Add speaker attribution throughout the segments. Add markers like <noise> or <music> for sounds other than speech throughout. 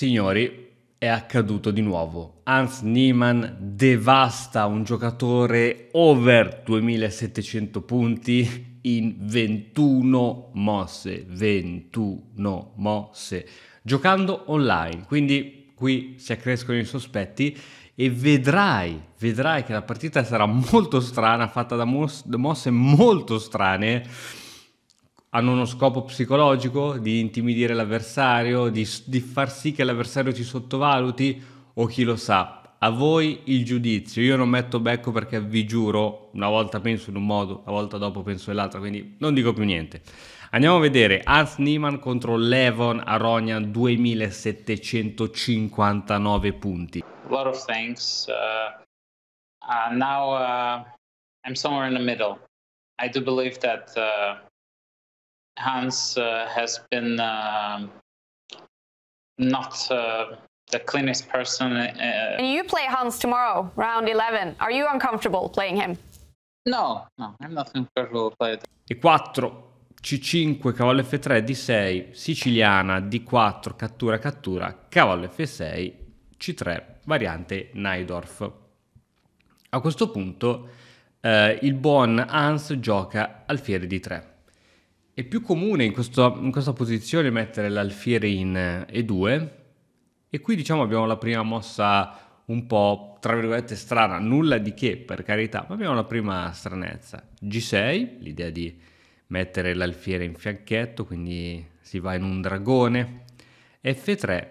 Speaker 1: Signori, è accaduto di nuovo. Hans Niemann devasta un giocatore over 2700 punti in 21 mosse, 21 mosse, giocando online. Quindi qui si accrescono i sospetti e vedrai, vedrai che la partita sarà molto strana, fatta da, da mosse molto strane hanno uno scopo psicologico di intimidire l'avversario, di, di, far sì che l'avversario ti sottovaluti o chi lo sa. A voi il giudizio, io non metto becco perché vi giuro, una volta penso in un modo, una volta dopo penso nell'altro, quindi non dico più niente. Andiamo a vedere Hans Niemann contro Levon Aronian 2759 punti. A lot of thanks. Uh, uh, now uh, I'm somewhere in the middle. I do believe that uh... Hans uh, has been uh, not uh, the cleanest person. Uh, and you play Hans tomorrow, round 11. Are you uncomfortable playing him? No, no, I'm not uncomfortable playing E4, C5, cavallo F3, D6, siciliana, D4, cattura, cattura, cavallo F6, C3, variante Neidorf. A questo punto eh, il buon Hans gioca alfiere D3. È più comune in, questo, in questa posizione mettere l'alfiere in E2 eh, e qui diciamo abbiamo la prima mossa un po' tra virgolette strana, nulla di che per carità, ma abbiamo la prima stranezza. G6, l'idea di mettere l'alfiere in fianchetto, quindi si va in un dragone. F3,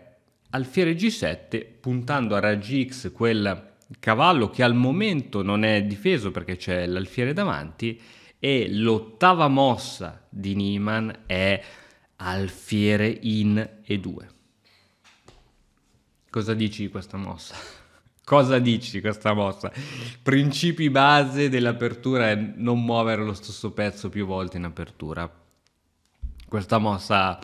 Speaker 1: alfiere G7, puntando a raggi X quel cavallo che al momento non è difeso perché c'è l'alfiere davanti e l'ottava mossa di Niemann è alfiere in E2. Cosa dici di questa mossa? <laughs> Cosa dici di questa mossa? Principi base dell'apertura è non muovere lo stesso pezzo più volte in apertura. Questa mossa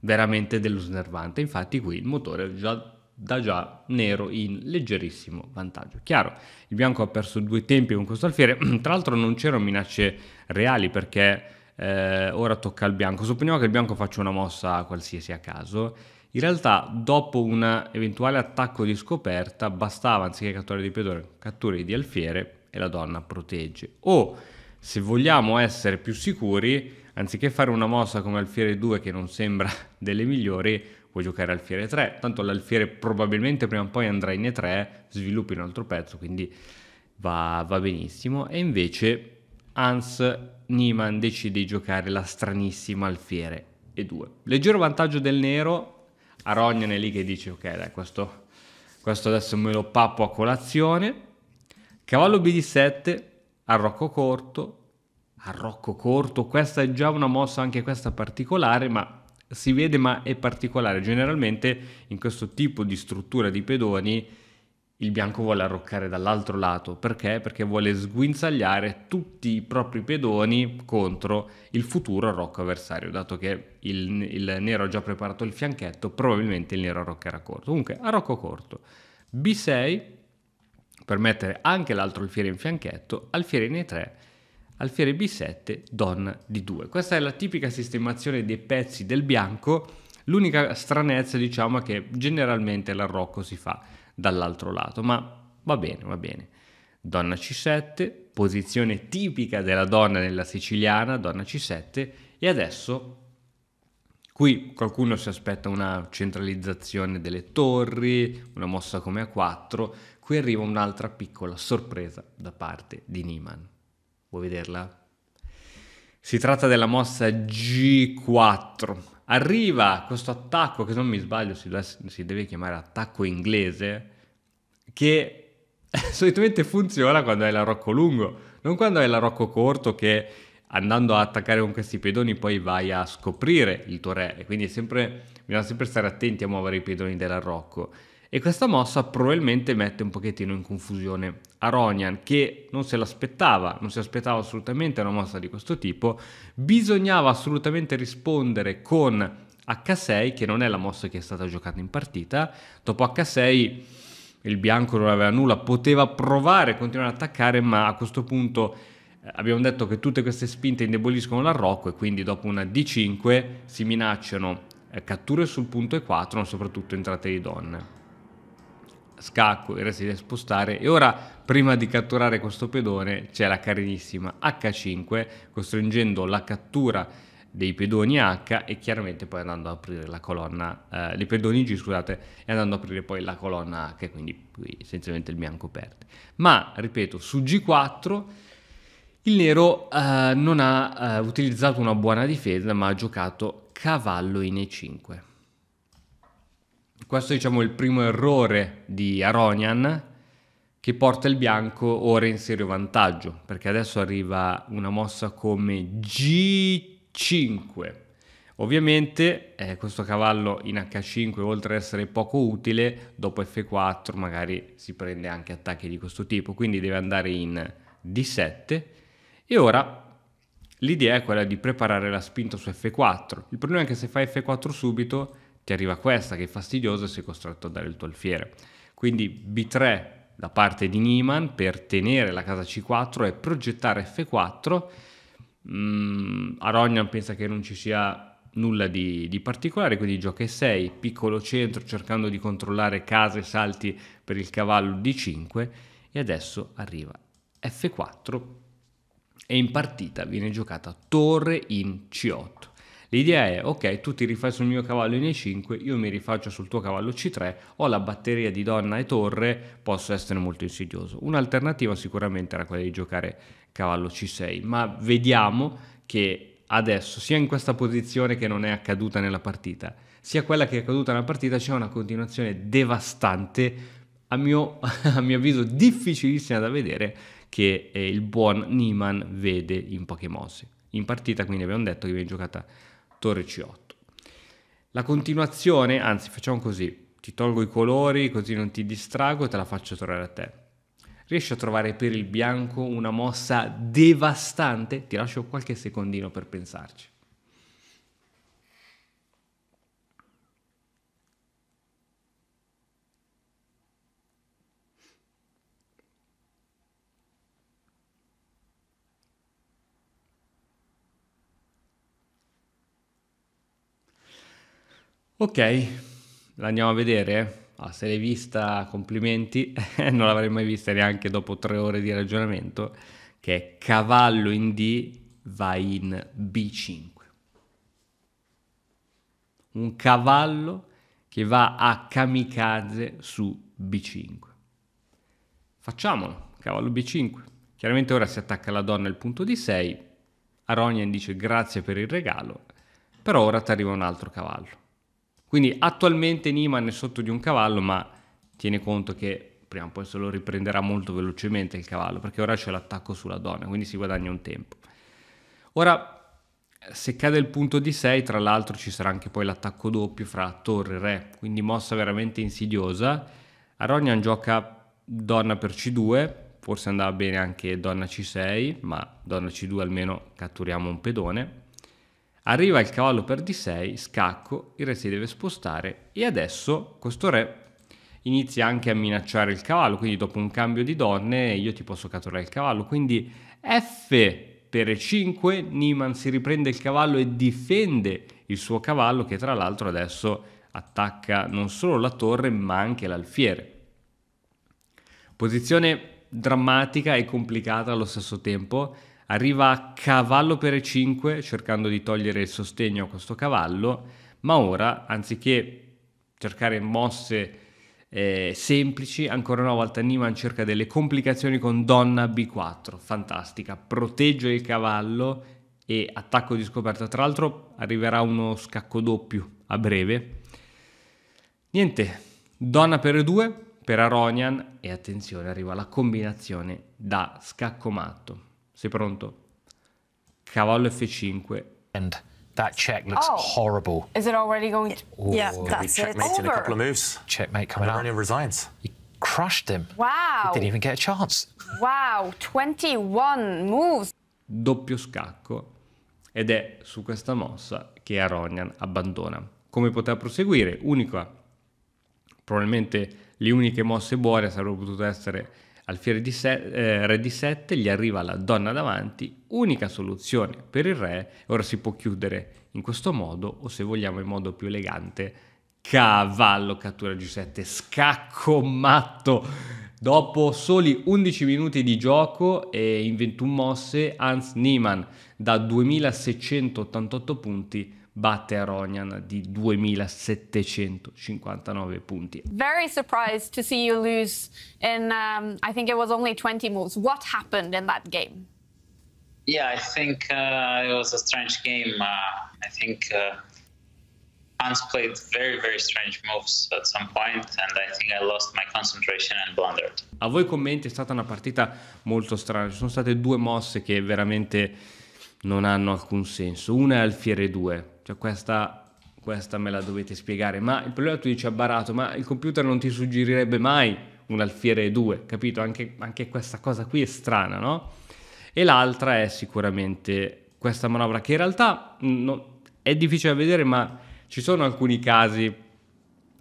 Speaker 1: veramente dello snervante, infatti qui il motore già da già nero in leggerissimo vantaggio. Chiaro, il bianco ha perso due tempi con questo alfiere, <clears throat> tra l'altro non c'erano minacce reali perché eh, ora tocca al bianco. Supponiamo che il bianco faccia una mossa qualsiasi a caso. In realtà, dopo un eventuale attacco di scoperta, bastava anziché catturare di pedone, catturare di alfiere e la donna protegge. O se vogliamo essere più sicuri, anziché fare una mossa come alfiere 2 che non sembra <laughs> delle migliori, puoi giocare alfiere 3, tanto l'alfiere probabilmente prima o poi andrà in E3, sviluppi un altro pezzo, quindi va, va benissimo. E invece Hans Niemann decide di giocare la stranissima alfiere E2. Leggero vantaggio del nero, Arognan è lì che dice ok dai questo, questo adesso me lo pappo a colazione. Cavallo BD7, arrocco corto, arrocco corto, questa è già una mossa anche questa particolare, ma si vede ma è particolare. Generalmente in questo tipo di struttura di pedoni il bianco vuole arroccare dall'altro lato. Perché? Perché vuole sguinzagliare tutti i propri pedoni contro il futuro arrocco avversario. Dato che il, il nero ha già preparato il fianchetto, probabilmente il nero arroccherà corto. Comunque, arrocco corto. B6 per mettere anche l'altro alfiere in fianchetto, alfiere in E3 alfiere B7, donna D2. Questa è la tipica sistemazione dei pezzi del bianco, l'unica stranezza diciamo è che generalmente l'arrocco si fa dall'altro lato, ma va bene, va bene. Donna C7, posizione tipica della donna nella siciliana, donna C7, e adesso qui qualcuno si aspetta una centralizzazione delle torri, una mossa come A4, qui arriva un'altra piccola sorpresa da parte di Niemann. Vuoi vederla? Si tratta della mossa G4. Arriva questo attacco, che non mi sbaglio si, si deve chiamare attacco inglese, che <laughs> solitamente funziona quando hai l'arocco lungo, non quando hai l'arocco corto che andando a attaccare con questi pedoni poi vai a scoprire il tuo re e quindi sempre, bisogna sempre stare attenti a muovere i pedoni dell'arocco e questa mossa probabilmente mette un pochettino in confusione Aronian che non se l'aspettava, non si aspettava assolutamente una mossa di questo tipo, bisognava assolutamente rispondere con H6 che non è la mossa che è stata giocata in partita, dopo H6 il bianco non aveva nulla, poteva provare a continuare ad attaccare ma a questo punto eh, abbiamo detto che tutte queste spinte indeboliscono l'arrocco e quindi dopo una D5 si minacciano eh, catture sul punto E4 ma soprattutto entrate di donne scacco era si da spostare e ora prima di catturare questo pedone c'è la carinissima H5 costringendo la cattura dei pedoni H e chiaramente poi andando a aprire la colonna eh, dei pedoni G scusate e andando a aprire poi la colonna H quindi qui essenzialmente il bianco perde ma ripeto su G4 il nero eh, non ha eh, utilizzato una buona difesa ma ha giocato cavallo in E5 questo diciamo, è il primo errore di Aronian che porta il bianco ora in serio vantaggio, perché adesso arriva una mossa come G5. Ovviamente eh, questo cavallo in H5, oltre ad essere poco utile, dopo F4 magari si prende anche attacchi di questo tipo, quindi deve andare in D7. E ora l'idea è quella di preparare la spinta su F4. Il problema è che se fa F4 subito ti arriva questa che è fastidiosa e sei costretto a dare il tuo alfiere. Quindi B3 da parte di Niemann per tenere la casa C4 e progettare F4. Mm, Aronian pensa che non ci sia nulla di, di, particolare, quindi gioca E6, piccolo centro cercando di controllare case e salti per il cavallo D5 e adesso arriva F4 e in partita viene giocata torre in C8. L'idea è, ok, tu ti rifai sul mio cavallo in E5, io mi rifaccio sul tuo cavallo C3, ho la batteria di donna e torre, posso essere molto insidioso. Un'alternativa sicuramente era quella di giocare cavallo C6, ma vediamo che adesso, sia in questa posizione che non è accaduta nella partita, sia quella che è accaduta nella partita, c'è una continuazione devastante, a mio, <laughs> a mio avviso difficilissima da vedere, che eh, il buon Niman vede in poche mosse. In partita quindi abbiamo detto che viene giocata torre C8. La continuazione, anzi facciamo così, ti tolgo i colori così non ti distrago e te la faccio tornare a te. Riesci a trovare per il bianco una mossa devastante? Ti lascio qualche secondino per pensarci. Ok, l'andiamo a vedere. Eh. Ah, se l'hai vista, complimenti. <laughs> Eh, non l'avrei mai vista neanche dopo tre ore di ragionamento. Che è cavallo in D va in B5. Un cavallo che va a kamikaze su B5. Facciamolo, cavallo B5. Chiaramente ora si attacca la donna al punto d 6. Aronian dice grazie per il regalo, però ora ti arriva un altro cavallo. Quindi attualmente Niman è sotto di un cavallo, ma tiene conto che prima o poi se lo riprenderà molto velocemente il cavallo, perché ora c'è l'attacco sulla donna, quindi si guadagna un tempo. Ora, se cade il punto di 6, tra l'altro ci sarà anche poi l'attacco doppio fra torre e re, quindi mossa veramente insidiosa. Aronian gioca donna per c2, forse andava bene anche donna c6, ma donna c2 almeno catturiamo un pedone. Arriva il cavallo per d6, scacco, il re si deve spostare e adesso questo re inizia anche a minacciare il cavallo, quindi dopo un cambio di donne io ti posso catturare il cavallo, quindi F per E5 Niman si riprende il cavallo e difende il suo cavallo che tra l'altro adesso attacca non solo la torre ma anche l'alfiere. Posizione drammatica e complicata allo stesso tempo, arriva a cavallo per E5 cercando di togliere il sostegno a questo cavallo, ma ora anziché cercare mosse eh, semplici, ancora una volta Niman cerca delle complicazioni con donna B4, fantastica, protegge il cavallo e attacco di scoperta, tra l'altro arriverà uno scacco doppio a breve. Niente, donna per E2 per Aronian e attenzione arriva la combinazione da scacco matto. Sei pronto? Cavallo F5. And that check looks oh. horrible. Is it already going to... Ooh, yeah, that's it. in a couple of moves. Checkmate coming out. And resigns. You crushed him. Wow. He didn't even get a chance. Wow, 21 moves. Doppio scacco. Ed è su questa mossa che Aronian abbandona. Come poteva proseguire? Unica, probabilmente le uniche mosse buone sarebbero potute essere Alfiere di se- eh, re di 7 gli arriva la donna davanti, unica soluzione per il re, ora si può chiudere in questo modo o se vogliamo in modo più elegante, cavallo cattura G7, scacco matto. Dopo soli 11 minuti di gioco e in 21 mosse, Hans Niemann da 2688 punti batte Aronian di 2759 punti. Very surprised to see you lose in um, I think it was only 20 moves. What happened in that game? Yeah, I think uh, it was a strange game. Uh, I think uh, Hans played very, very strange moves at some point, and I think I lost my concentration and blundered. A voi commenti è stata una partita molto strana. Ci sono state due mosse che veramente non hanno alcun senso. Una è alfiere 2, cioè questa, questa me la dovete spiegare. Ma il problema è che tu dici a Barato, ma il computer non ti suggerirebbe mai un alfiere 2, capito? Anche, anche questa cosa qui è strana, no? E l'altra è sicuramente questa manovra che in realtà no, è difficile da vedere, ma ci sono alcuni casi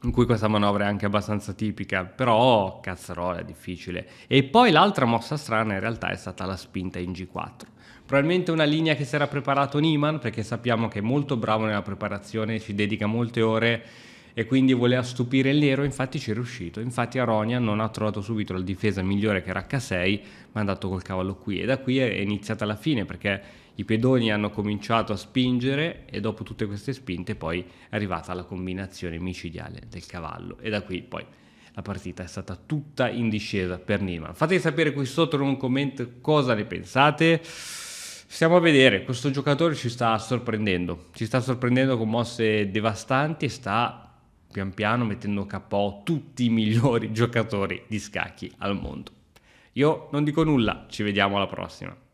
Speaker 1: in cui questa manovra è anche abbastanza tipica, però cazzarola è difficile. E poi l'altra mossa strana in realtà è stata la spinta in G4. Probabilmente una linea che si era preparato Niman, perché sappiamo che è molto bravo nella preparazione, ci dedica molte ore e quindi voleva stupire il nero, infatti ci è riuscito. Infatti Aronia non ha trovato subito la difesa migliore che era H6, ma è andato col cavallo qui e da qui è iniziata la fine perché i pedoni hanno cominciato a spingere e dopo tutte queste spinte poi è arrivata la combinazione micidiale del cavallo e da qui poi la partita è stata tutta in discesa per Nima. Fatemi sapere qui sotto in un commento cosa ne pensate. Stiamo a vedere, questo giocatore ci sta sorprendendo, ci sta sorprendendo con mosse devastanti e sta pian piano mettendo a KO tutti i migliori giocatori di scacchi al mondo. Io non dico nulla, ci vediamo alla prossima.